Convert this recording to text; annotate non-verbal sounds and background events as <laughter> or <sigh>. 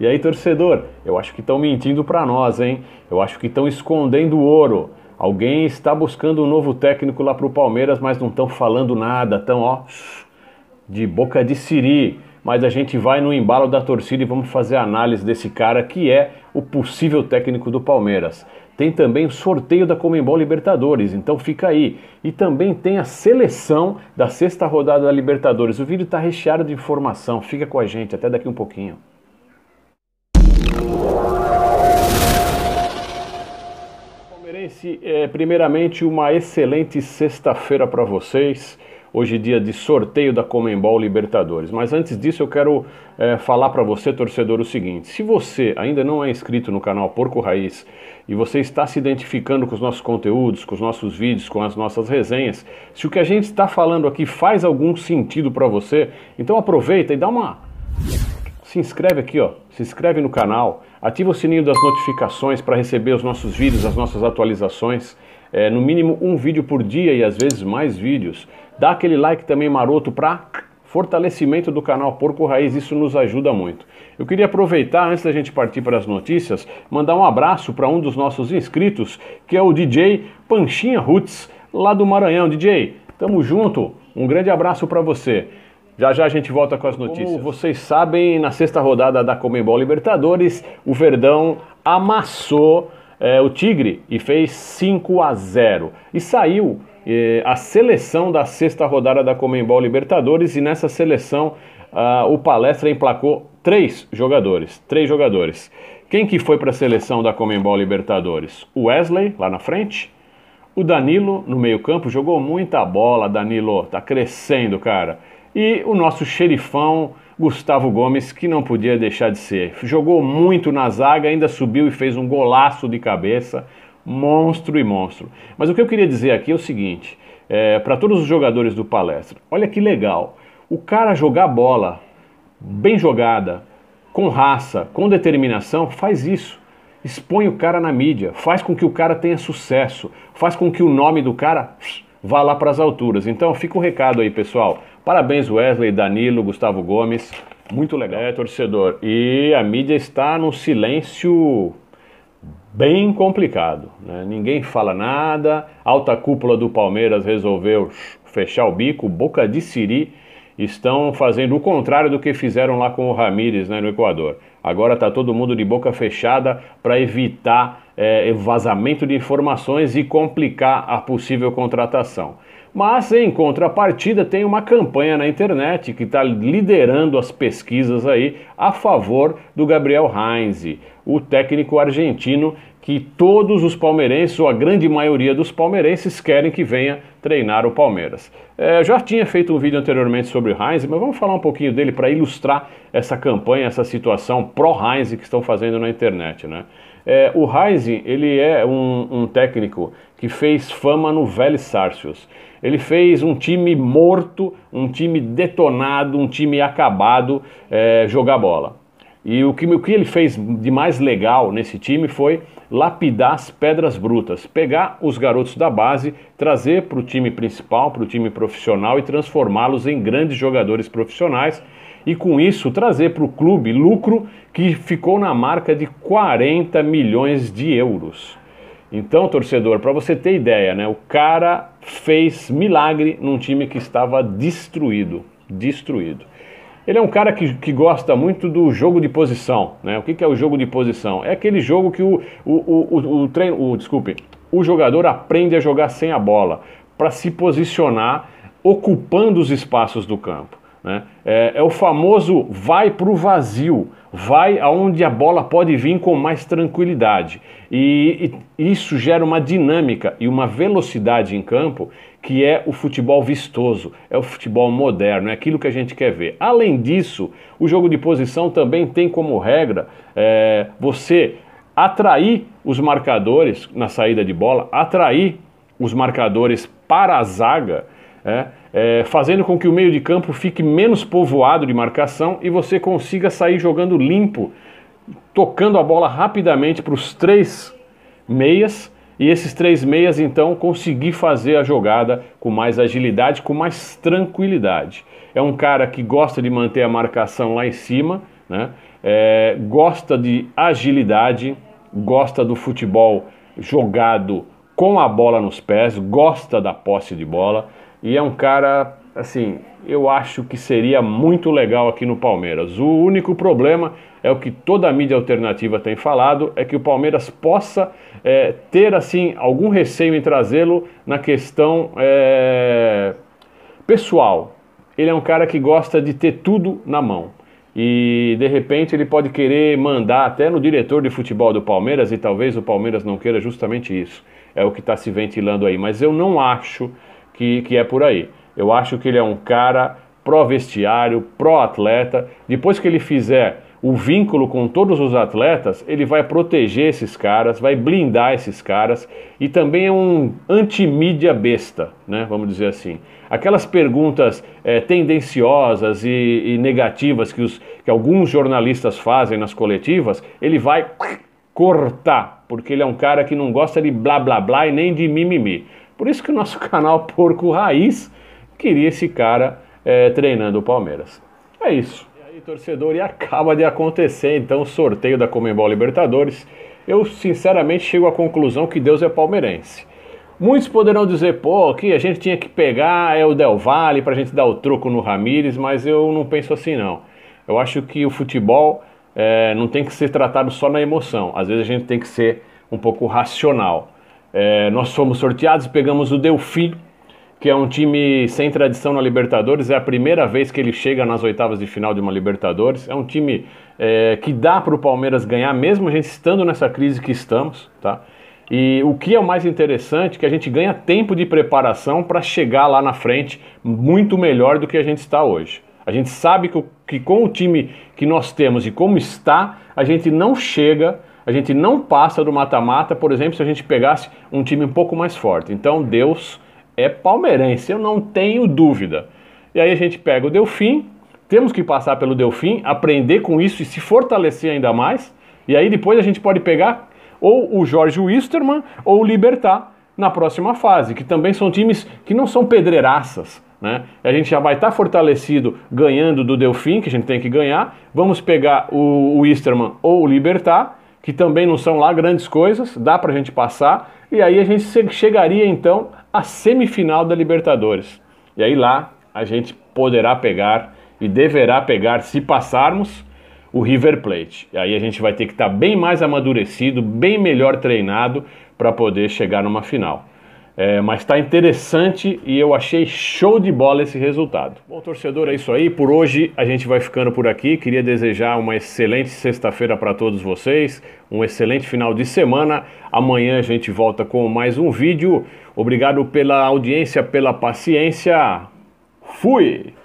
E aí, torcedor, eu acho que estão mentindo para nós, hein? Eu acho que estão escondendo ouro. Alguém está buscando um novo técnico lá para o Palmeiras, mas não estão falando nada, estão ó, de boca de siri. Mas a gente vai no embalo da torcida e vamos fazer a análise desse cara que é o possível técnico do Palmeiras. Tem também o sorteio da Comembol Libertadores, então fica aí. E também tem a seleção da sexta rodada da Libertadores. O vídeo está recheado de informação, fica com a gente até daqui um pouquinho. é, primeiramente, uma excelente sexta-feira para vocês. Hoje, dia de sorteio da Comembol Libertadores. Mas antes disso, eu quero é, falar para você, torcedor, o seguinte: se você ainda não é inscrito no canal Porco Raiz e você está se identificando com os nossos conteúdos, com os nossos vídeos, com as nossas resenhas, se o que a gente está falando aqui faz algum sentido para você, então aproveita e dá uma se inscreve aqui, ó, se inscreve no canal, ativa o sininho das notificações para receber os nossos vídeos, as nossas atualizações, é, no mínimo um vídeo por dia e às vezes mais vídeos. Dá aquele like também maroto para fortalecimento do canal Porco Raiz, isso nos ajuda muito. Eu queria aproveitar, antes da gente partir para as notícias, mandar um abraço para um dos nossos inscritos, que é o DJ Panchinha Roots, lá do Maranhão. DJ, tamo junto, um grande abraço para você. Já já a gente volta com as notícias. Como vocês sabem, na sexta rodada da Comembol Libertadores, o Verdão amassou é, o Tigre e fez 5 a 0 e saiu é, a seleção da sexta rodada da Comembol Libertadores e nessa seleção o Palestra emplacou três jogadores, três jogadores. Quem que foi para a seleção da Comembol Libertadores? O Wesley lá na frente, o Danilo no meio campo jogou muita bola, Danilo tá crescendo, cara e o nosso xerifão Gustavo Gomes, que não podia deixar de ser. Jogou muito na zaga, ainda subiu e fez um golaço de cabeça. Monstro e monstro. Mas o que eu queria dizer aqui é o seguinte: é, para todos os jogadores do palestra, olha que legal. O cara jogar bola bem jogada, com raça, com determinação, faz isso. Expõe o cara na mídia, faz com que o cara tenha sucesso, faz com que o nome do cara vá lá para as alturas. Então fica o um recado aí, pessoal. Parabéns, Wesley, Danilo, Gustavo Gomes. Muito legal. É, torcedor. E a mídia está num silêncio bem complicado. Né? Ninguém fala nada. Alta cúpula do Palmeiras resolveu fechar o bico. Boca de Siri estão fazendo o contrário do que fizeram lá com o Ramírez né, no Equador. Agora está todo mundo de boca fechada para evitar é, vazamento de informações e complicar a possível contratação. Mas, em contrapartida, tem uma campanha na internet que está liderando as pesquisas aí a favor do Gabriel Heinze, o técnico argentino que todos os palmeirenses, ou a grande maioria dos palmeirenses, querem que venha treinar o Palmeiras. É, já tinha feito um vídeo anteriormente sobre o Heinze, mas vamos falar um pouquinho dele para ilustrar essa campanha, essa situação pró-Heinze que estão fazendo na internet, né? É, o Heise, ele é um, um, técnico que fez fama no Vélez Sarsfield. Ele fez um time morto, um time detonado, um time acabado é, jogar bola. E o que, o que ele fez de mais legal nesse time foi lapidar as pedras brutas, pegar os garotos da base, trazer para o time principal, para o time profissional e transformá-los em grandes jogadores profissionais e com isso trazer para o clube lucro que ficou na marca de 40 milhões de euros. Então, torcedor, para você ter ideia, né, o cara fez milagre num time que estava destruído, destruído. Ele é um cara que, que gosta muito do jogo de posição. Né? O que, que é o jogo de posição? É aquele jogo que o, o, o, o, o treino, o, desculpe, o jogador aprende a jogar sem a bola, para se posicionar ocupando os espaços do campo. Né? É, é o famoso vai para o vazio, vai aonde a bola pode vir com mais tranquilidade. E, e isso gera uma dinâmica e uma velocidade em campo que é o futebol vistoso, é o futebol moderno, é aquilo que a gente quer ver. Além disso, o jogo de posição também tem como regra é, você atrair os marcadores na saída de bola, atrair os marcadores para a zaga é, é, fazendo com que o meio de campo fique menos povoado de marcação e você consiga sair jogando limpo, tocando a bola rapidamente para os três meias e esses três meias então conseguir fazer a jogada com mais agilidade, com mais tranquilidade. É um cara que gosta de manter a marcação lá em cima, né? É, gosta de agilidade, gosta do futebol jogado com a bola nos pés, gosta da posse de bola. E é um cara, assim, eu acho que seria muito legal aqui no Palmeiras. O único problema é o que toda a mídia alternativa tem falado, é que o Palmeiras possa é, ter assim algum receio em trazê-lo na questão é, pessoal. Ele é um cara que gosta de ter tudo na mão. E de repente ele pode querer mandar até no diretor de futebol do Palmeiras, e talvez o Palmeiras não queira justamente isso. É o que está se ventilando aí. Mas eu não acho que, que é por aí. Eu acho que ele é um cara pró-vestiário, pró-atleta. Depois que ele fizer o vínculo com todos os atletas, ele vai proteger esses caras, vai blindar esses caras e também é um antimídia besta, né? Vamos dizer assim. Aquelas perguntas é, tendenciosas e, e negativas que, os, que alguns jornalistas fazem nas coletivas, ele vai cortar, porque ele é um cara que não gosta de blá blá blá e nem de mimimi. Por isso que o nosso <laughs> canal Porco Raiz queria esse cara é, treinando o Palmeiras. É isso. E aí, torcedor, e acaba de acontecer então o sorteio da Comembol Libertadores. Eu sinceramente chego à conclusão que Deus é palmeirense. Muitos poderão dizer, pô, que a gente tinha que pegar é o Del Valle para a gente dar o troco no Ramires, mas eu não penso assim não. Eu acho que o futebol é, não tem que ser tratado só na emoção. Às vezes a gente tem que ser um pouco racional. É, nós fomos sorteados, e pegamos o Delfim, que é um time sem tradição na Libertadores, é a primeira vez que ele chega nas oitavas de final de uma Libertadores. É um time é, que dá para o Palmeiras ganhar, mesmo a gente estando nessa crise que estamos, tá? E o que é o mais interessante, é que a gente ganha tempo de preparação para chegar lá na frente muito melhor do que a gente está hoje. A gente sabe que, que com o time que nós temos e como está, a gente não chega a gente não passa do mata-mata, por exemplo, se a gente pegasse um time um pouco mais forte. Então Deus é palmeirense, eu não tenho dúvida. E aí a gente pega o Delfim, temos que passar pelo Delfim, aprender com isso e se fortalecer ainda mais. E aí depois a gente pode pegar ou o Jorge Wisterman ou o Libertar na próxima fase, que também são times que não são pedreiraças. Né? A gente já vai estar tá fortalecido ganhando do Delfim, que a gente tem que ganhar. Vamos pegar o Wisterman ou o Libertar que também não são lá grandes coisas, dá para a gente passar, e aí a gente chegaria então à semifinal da Libertadores. E aí lá a gente poderá pegar e deverá pegar, se passarmos, o River Plate. E aí a gente vai ter que estar tá bem mais amadurecido, bem melhor treinado para poder chegar numa final. É, mas está interessante e eu achei show de bola esse resultado. Bom, torcedor, é isso aí. Por hoje a gente vai ficando por aqui. Queria desejar uma excelente sexta-feira para todos vocês, um excelente final de semana. Amanhã a gente volta com mais um vídeo. Obrigado pela audiência, pela paciência. Fui!